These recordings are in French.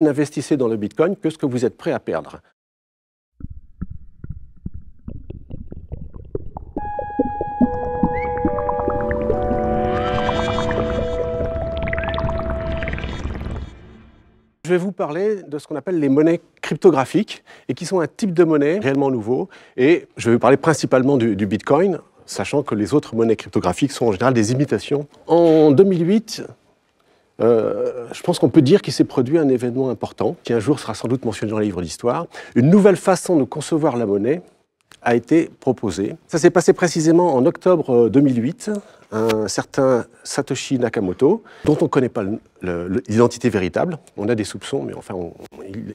n'investissez dans le Bitcoin que ce que vous êtes prêt à perdre. Je vais vous parler de ce qu'on appelle les monnaies cryptographiques et qui sont un type de monnaie réellement nouveau. Et je vais vous parler principalement du, du Bitcoin, sachant que les autres monnaies cryptographiques sont en général des imitations. En 2008, euh, je pense qu'on peut dire qu'il s'est produit un événement important, qui un jour sera sans doute mentionné dans les livres d'histoire. Une nouvelle façon de concevoir la monnaie a été proposée. Ça s'est passé précisément en octobre 2008. Euh, un certain Satoshi Nakamoto, dont on ne connaît pas l'identité véritable, on a des soupçons, mais enfin,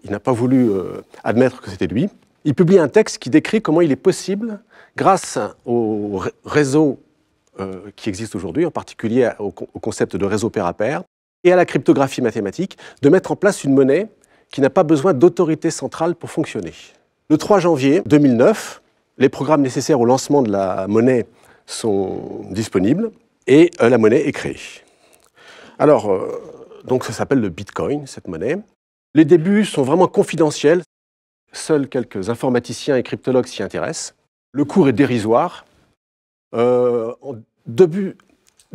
il, n'a pas voulu euh, admettre que c'était lui. Il publie un texte qui décrit comment il est possible, grâce au réseau qui existe aujourd'hui, en particulier au, concept de réseau pair à pair, et à la cryptographie mathématique de mettre en place une monnaie qui n'a pas besoin d'autorité centrale pour fonctionner. Le 3 janvier 2009, les programmes nécessaires au lancement de la monnaie sont disponibles et euh, la monnaie est créée. Alors, euh, donc ça s'appelle le Bitcoin, cette monnaie. Les débuts sont vraiment confidentiels. Seuls quelques informaticiens et cryptologues s'y intéressent. Le cours est dérisoire. Euh, en début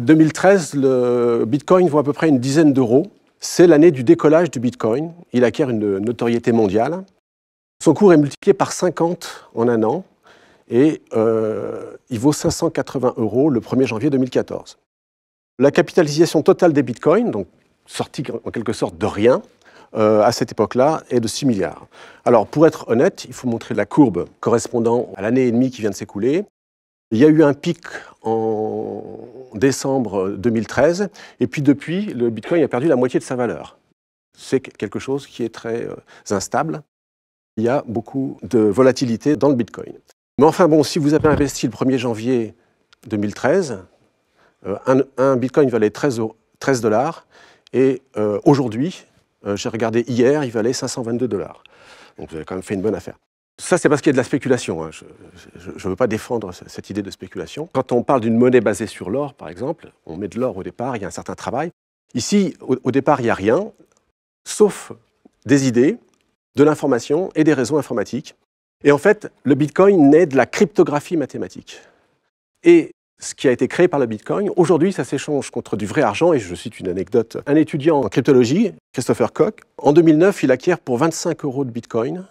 2013, le Bitcoin vaut à peu près une dizaine d'euros. C'est l'année du décollage du Bitcoin. Il acquiert une notoriété mondiale. Son cours est multiplié par 50 en un an et euh, il vaut 580 euros le 1er janvier 2014. La capitalisation totale des bitcoins, donc sortie en quelque sorte de rien, euh, à cette époque-là est de 6 milliards. Alors pour être honnête, il faut montrer la courbe correspondant à l'année et demie qui vient de s'écouler. Il y a eu un pic en décembre 2013, et puis depuis, le Bitcoin a perdu la moitié de sa valeur. C'est quelque chose qui est très euh, instable. Il y a beaucoup de volatilité dans le Bitcoin. Mais enfin, bon, si vous avez investi le 1er janvier 2013, euh, un, Bitcoin valait 13, dollars, et euh, aujourd'hui, j'ai regardé hier, il valait 522 dollars. Donc vous avez quand même fait une bonne affaire. Ça, c'est parce qu'il y a de la spéculation. Hein. Je ne veux pas défendre cette idée de spéculation. Quand on parle d'une monnaie basée sur l'or, par exemple, on met de l'or au départ, il y a un certain travail. Ici, au, au départ, il n'y a rien, sauf des idées, de l'information et des réseaux informatiques. Et en fait, le Bitcoin naît de la cryptographie mathématique. Et ce qui a été créé par le Bitcoin, aujourd'hui, ça s'échange contre du vrai argent. Et je cite une anecdote. Un étudiant en cryptologie, Christopher Koch, en 2009, il acquiert pour 25 euros de Bitcoin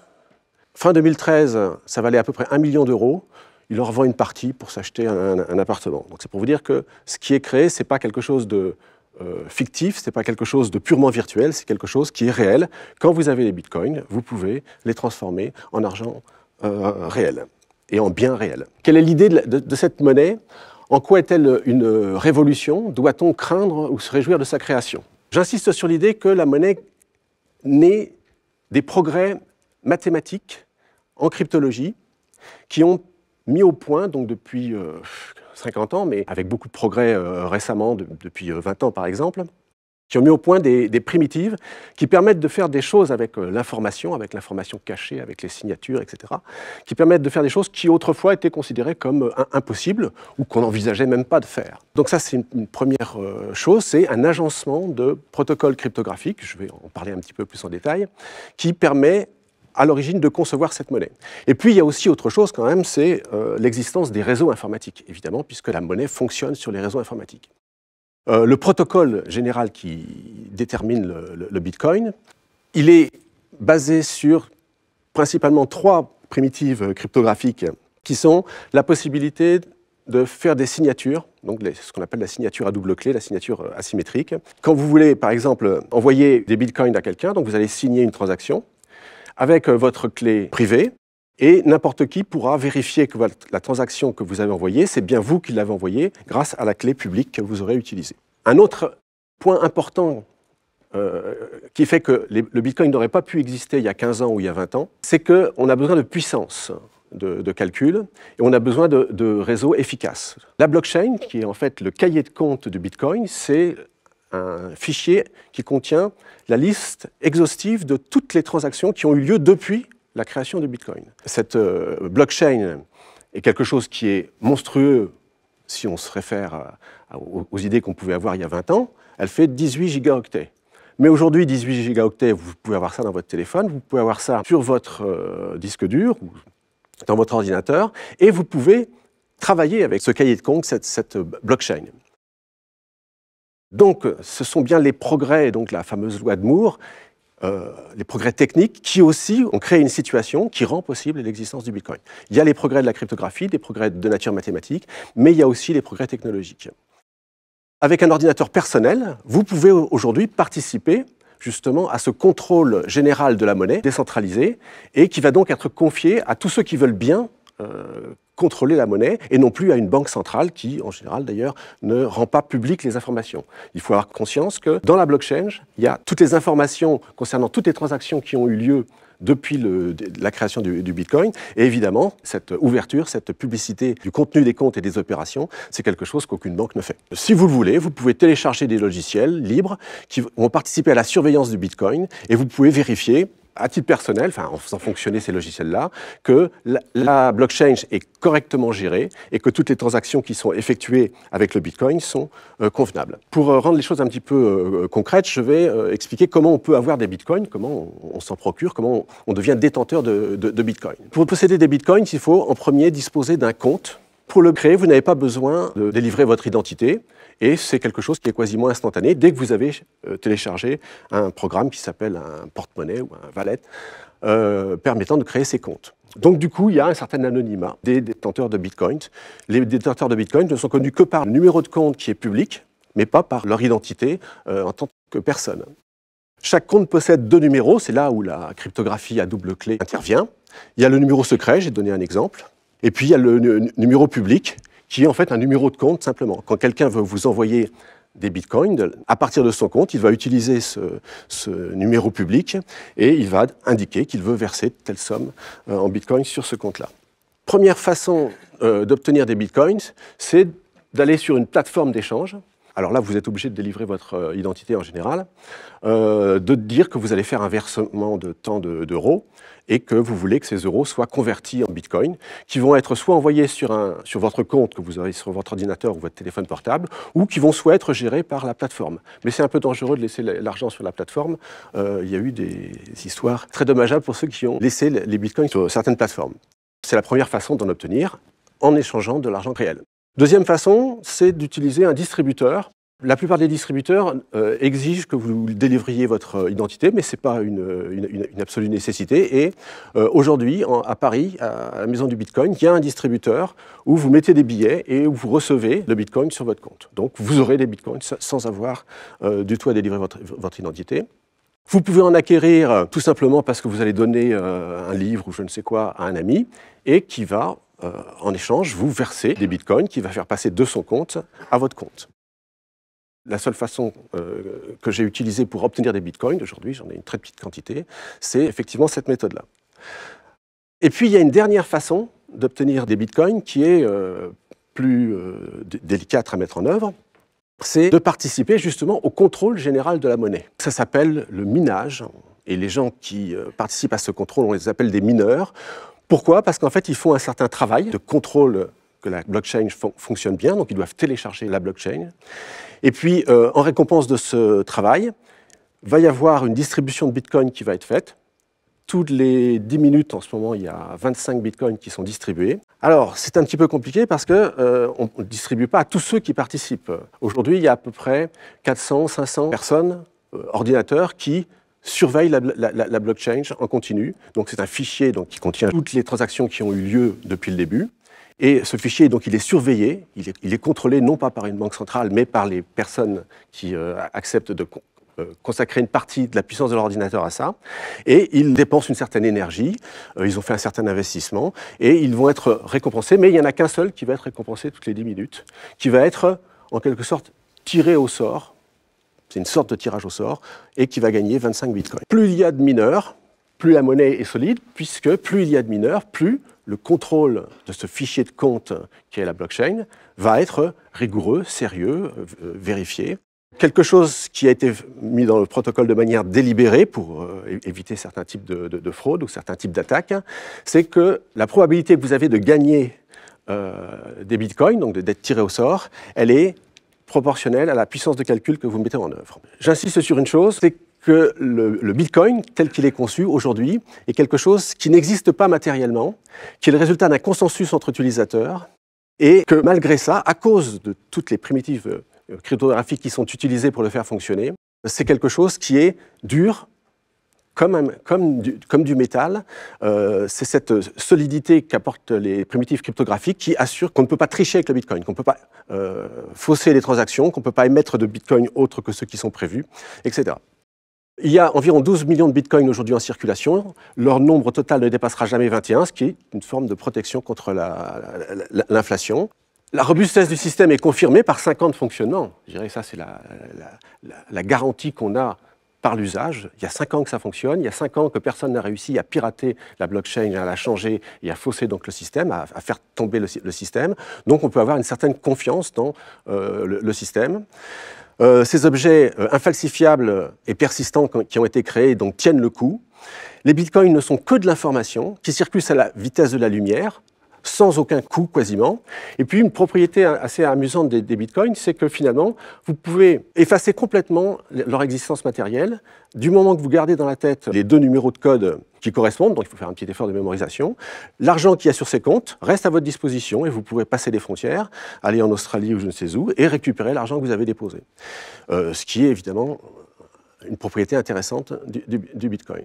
Fin 2013, ça valait à peu près un million d'euros. Il en revend une partie pour s'acheter un, appartement. Donc c'est pour vous dire que ce qui est créé, ce n'est pas quelque chose de euh, fictif, ce n'est pas quelque chose de purement virtuel, c'est quelque chose qui est réel. Quand vous avez les bitcoins, vous pouvez les transformer en argent euh, réel et en bien réel. Quelle est l'idée de, de cette monnaie En quoi est-elle une révolution Doit-on craindre ou se réjouir de sa création J'insiste sur l'idée que la monnaie naît des progrès mathématiques, en cryptologie, qui ont mis au point, donc depuis 50 euh, ans, mais avec beaucoup de progrès euh, récemment, depuis 20 euh, ans par exemple, qui ont mis au point des, primitives qui permettent de faire des choses avec l'information, avec l'information cachée, avec les signatures, etc., qui permettent de faire des choses qui autrefois étaient considérées comme impossibles ou qu'on n'envisageait même pas de faire. Donc ça, c'est une, première chose, c'est un agencement de protocoles cryptographiques, je vais en parler un petit peu plus en détail, qui permet à l'origine de concevoir cette monnaie. Et puis il y a aussi autre chose quand même, c'est euh, l'existence des réseaux informatiques, évidemment, puisque la monnaie fonctionne sur les réseaux informatiques. Euh, le protocole général qui détermine le, Bitcoin, il est basé sur principalement trois primitives cryptographiques qui sont la possibilité de faire des signatures, donc ce qu'on appelle la signature à double clé, la signature euh, asymétrique. Quand vous voulez, par exemple, envoyer des bitcoins à quelqu'un, donc vous allez signer une transaction, avec euh, votre clé privée et n'importe qui pourra vérifier que la transaction que vous avez envoyée, c'est bien vous qui l'avez envoyée grâce à la clé publique que vous aurez utilisée. Un autre point important euh, qui fait que le Bitcoin n'aurait pas pu exister il y a 15 ans ou il y a 20 ans, c'est qu'on a besoin de puissance de, calcul et on a besoin de, de réseaux efficaces. La blockchain, qui est en fait le cahier de compte du Bitcoin, c'est un fichier qui contient la liste exhaustive de toutes les transactions qui ont eu lieu depuis la création de Bitcoin. Cette euh, blockchain est quelque chose qui est monstrueux si on se réfère euh, aux, idées qu'on pouvait avoir il y a 20 ans. Elle fait 18 gigaoctets. Mais aujourd'hui, 18 gigaoctets, vous pouvez avoir ça dans votre téléphone, vous pouvez avoir ça sur votre euh, disque dur ou dans votre ordinateur, et vous pouvez travailler avec ce cahier de compte, cette blockchain. Donc, ce sont bien les progrès, donc la fameuse loi de Moore, euh, les progrès techniques qui aussi ont créé une situation qui rend possible l'existence du Bitcoin. Il y a les progrès de la cryptographie, des progrès de nature mathématique, mais il y a aussi les progrès technologiques. Avec un ordinateur personnel, vous pouvez aujourd'hui participer justement à ce contrôle général de la monnaie décentralisée et qui va donc être confié à tous ceux qui veulent bien euh, contrôler la monnaie et non plus à une banque centrale qui, en général d'ailleurs, ne rend pas publiques les informations. Il faut avoir conscience que dans la blockchain, il y a toutes les informations concernant toutes les transactions qui ont eu lieu depuis la création du, du, Bitcoin. Et évidemment, cette ouverture, cette publicité du contenu des comptes et des opérations, c'est quelque chose qu'aucune banque ne fait. Si vous le voulez, vous pouvez télécharger des logiciels libres qui vont participer à la surveillance du Bitcoin et vous pouvez vérifier à titre personnel, enfin en faisant fonctionner ces logiciels-là, que la, blockchain est correctement gérée et que toutes les transactions qui sont effectuées avec le Bitcoin sont euh, convenables. Pour euh, rendre les choses un petit peu euh, concrètes, je vais expliquer comment on peut avoir des Bitcoins, comment on, s'en procure, comment on, devient détenteur de, de, de Bitcoin. Pour posséder des Bitcoins, il faut en premier disposer d'un compte pour le créer, vous n'avez pas besoin de délivrer votre identité et c'est quelque chose qui est quasiment instantané dès que vous avez euh, téléchargé un programme qui s'appelle un porte-monnaie ou un valet euh, permettant de créer ces comptes. Donc du coup, il y a un certain anonymat des détenteurs de Bitcoin. Les détenteurs de Bitcoin ne sont connus que par le numéro de compte qui est public, mais pas par leur identité euh, en tant que personne. Chaque compte possède deux numéros, c'est là où la cryptographie à double clé intervient. Il y a le numéro secret, j'ai donné un exemple, et puis il y a le numéro public, qui est en fait un numéro de compte simplement. Quand quelqu'un veut vous envoyer des bitcoins, à partir de son compte, il va utiliser ce, numéro public et il va indiquer qu'il veut verser telle somme euh, en bitcoins sur ce compte-là. Première façon euh, d'obtenir des bitcoins, c'est d'aller sur une plateforme d'échange alors là vous êtes obligé de délivrer votre euh, identité en général, euh, de dire que vous allez faire un versement de tant d'euros et que vous voulez que ces euros soient convertis en Bitcoin, qui vont être soit envoyés sur, votre compte que vous avez sur votre ordinateur ou votre téléphone portable, ou qui vont soit être gérés par la plateforme. Mais c'est un peu dangereux de laisser l'argent sur la plateforme. Euh, il y a eu des histoires très dommageables pour ceux qui ont laissé les Bitcoins sur certaines plateformes. C'est la première façon d'en obtenir en échangeant de l'argent réel. Deuxième façon, c'est d'utiliser un distributeur. La plupart des distributeurs euh, exigent que vous délivriez votre euh, identité, mais ce n'est pas euh, une, une, absolue nécessité. Et aujourd'hui, à Paris, à la maison du Bitcoin, il y a un distributeur où vous mettez des billets et où vous recevez le Bitcoin sur votre compte. Donc vous aurez des Bitcoins sans avoir du tout à délivrer votre, votre identité. Vous pouvez en acquérir tout simplement parce que vous allez donner un livre ou je ne sais quoi à un ami et qui va euh, en échange, vous versez des bitcoins qui va faire passer de son compte à votre compte. La seule façon euh, que j'ai utilisée pour obtenir des bitcoins, aujourd'hui j'en ai une très petite quantité, c'est effectivement cette méthode-là. Et puis il y a une dernière façon d'obtenir des bitcoins qui est euh, plus délicate à mettre en œuvre, c'est de participer justement au contrôle général de la monnaie. Ça s'appelle le minage, et les gens qui participent à ce contrôle, on les appelle des mineurs. Pourquoi Parce qu'en fait, ils font un certain travail de contrôle que la blockchain fonctionne bien, donc ils doivent télécharger la blockchain. Et puis, euh, en récompense de ce travail, va y avoir une distribution de Bitcoin qui va être faite. Toutes les 10 minutes, en ce moment, il y a 25 bitcoins qui sont distribués. Alors, c'est un petit peu compliqué parce qu'on euh, on ne distribue pas à tous ceux qui participent. Aujourd'hui, il y a à peu près 400, 500 personnes, euh, ordinateurs, qui surveille la, blockchain en continu. Donc c'est un fichier donc, qui contient toutes les transactions qui ont eu lieu depuis le début. Et ce fichier, donc, il est surveillé, il est, contrôlé non pas par une banque centrale, mais par les personnes qui euh, acceptent de euh, consacrer une partie de la puissance de leur ordinateur à ça. Et ils dépensent une certaine énergie, euh, ils ont fait un certain investissement, et ils vont être récompensés, mais il n'y en a qu'un seul qui va être récompensé toutes les 10 minutes, qui va être en quelque sorte tiré au sort c'est une sorte de tirage au sort, et qui va gagner 25 bitcoins. Plus il y a de mineurs, plus la monnaie est solide, puisque plus il y a de mineurs, plus le contrôle de ce fichier de compte qui est la blockchain va être rigoureux, sérieux, euh, vérifié. Quelque chose qui a été mis dans le protocole de manière délibérée pour euh, éviter certains types de, fraudes ou certains types d'attaques, c'est que la probabilité que vous avez de gagner euh, des bitcoins, donc d'être tiré au sort, elle est proportionnelle à la puissance de calcul que vous mettez en œuvre. J'insiste sur une chose, c'est que le, Bitcoin, tel qu'il est conçu aujourd'hui, est quelque chose qui n'existe pas matériellement, qui est le résultat d'un consensus entre utilisateurs, et que malgré ça, à cause de toutes les primitives euh, cryptographiques qui sont utilisées pour le faire fonctionner, c'est quelque chose qui est dur comme, comme, du, métal. Euh, c'est cette solidité qu'apportent les primitives cryptographiques qui assurent qu'on ne peut pas tricher avec le bitcoin, qu'on ne peut pas euh, fausser les transactions, qu'on ne peut pas émettre de bitcoin autre que ceux qui sont prévus, etc. Il y a environ 12 millions de bitcoins aujourd'hui en circulation. Leur nombre total ne dépassera jamais 21, ce qui est une forme de protection contre l'inflation. La robustesse du système est confirmée par 50 fonctionnements. Je dirais que ça, c'est la, garantie qu'on a par l'usage. Il y a cinq ans que ça fonctionne, il y a cinq ans que personne n'a réussi à pirater la blockchain, à la changer et à fausser donc le système, à, faire tomber le, système. Donc on peut avoir une certaine confiance dans euh, le, système. Euh, ces objets euh, infalsifiables et persistants qui ont été créés donc tiennent le coup. Les bitcoins ne sont que de l'information qui circule à la vitesse de la lumière, sans aucun coût quasiment. Et puis une propriété assez amusante des, bitcoins, c'est que finalement, vous pouvez effacer complètement leur existence matérielle du moment que vous gardez dans la tête les deux numéros de code qui correspondent, donc il faut faire un petit effort de mémorisation. L'argent qu'il y a sur ces comptes reste à votre disposition et vous pouvez passer les frontières, aller en Australie ou je ne sais où, et récupérer l'argent que vous avez déposé. Euh, ce qui est évidemment une propriété intéressante du Bitcoin.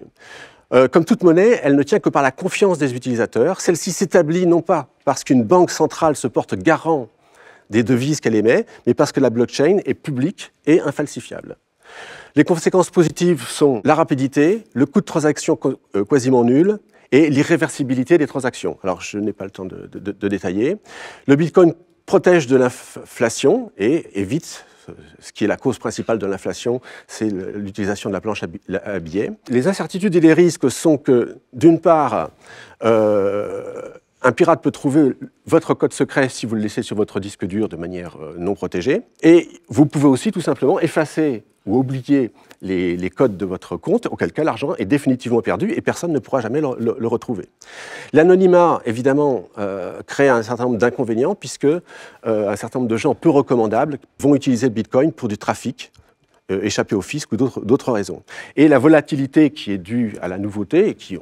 Euh, comme toute monnaie, elle ne tient que par la confiance des utilisateurs. Celle-ci s'établit non pas parce qu'une banque centrale se porte garant des devises qu'elle émet, mais parce que la blockchain est publique et infalsifiable. Les conséquences positives sont la rapidité, le coût de transaction euh, quasiment nul et l'irréversibilité des transactions. Alors, je n'ai pas le temps de détailler. Le Bitcoin protège de l'inflation et évite ce qui est la cause principale de l'inflation, c'est l'utilisation de la planche à billets. Les incertitudes et les risques sont que, d'une part, euh, un pirate peut trouver votre code secret si vous le laissez sur votre disque dur de manière euh, non protégée. Et vous pouvez aussi tout simplement effacer ou oublier les, codes de votre compte, auquel cas l'argent est définitivement perdu et personne ne pourra jamais le, retrouver. L'anonymat, évidemment, euh, crée un certain nombre d'inconvénients puisque euh, un certain nombre de gens peu recommandables vont utiliser le Bitcoin pour du trafic euh, échapper au fisc ou d'autres raisons. Et la volatilité qui est due à la nouveauté et, qui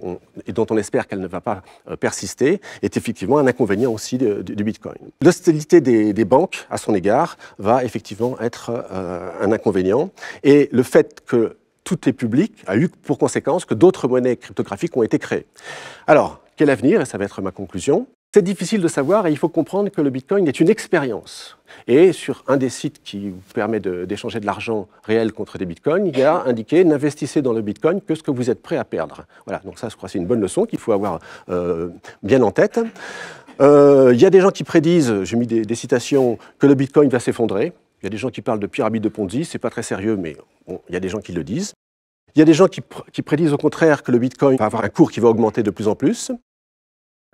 dont on espère qu'elle ne va pas euh, persister est effectivement un inconvénient aussi du Bitcoin. L'hostilité des, des, banques à son égard va effectivement être euh, un inconvénient et le fait que tout est public a eu pour conséquence que d'autres monnaies cryptographiques ont été créées. Alors, quel avenir Et ça va être ma conclusion. C'est difficile de savoir et il faut comprendre que le Bitcoin est une expérience. Et sur un des sites qui vous permet d'échanger de, l'argent réel contre des bitcoins, il y a indiqué n'investissez dans le bitcoin que ce que vous êtes prêt à perdre. Voilà, donc ça, je crois, c'est une bonne leçon qu'il faut avoir euh, bien en tête. Euh, il y a des gens qui prédisent, j'ai mis des, citations, que le bitcoin va s'effondrer. Il y a des gens qui parlent de pyramide de Ponzi, c'est pas très sérieux, mais il y a des gens qui le disent. Il y a des gens qui prédisent au contraire que le bitcoin va avoir un cours qui va augmenter de plus en plus.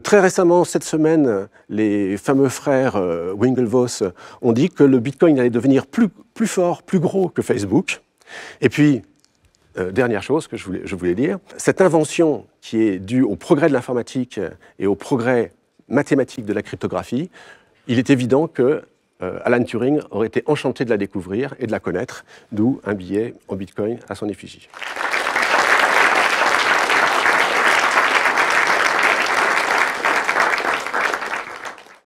Très récemment, cette semaine, les fameux frères euh, ont dit que le Bitcoin allait devenir plus, fort, plus gros que Facebook. Et puis, euh, dernière chose que je voulais, dire, cette invention qui est due au progrès de l'informatique et au progrès mathématique de la cryptographie, il est évident que euh, Alan Turing aurait été enchanté de la découvrir et de la connaître, d'où un billet en Bitcoin à son effigie.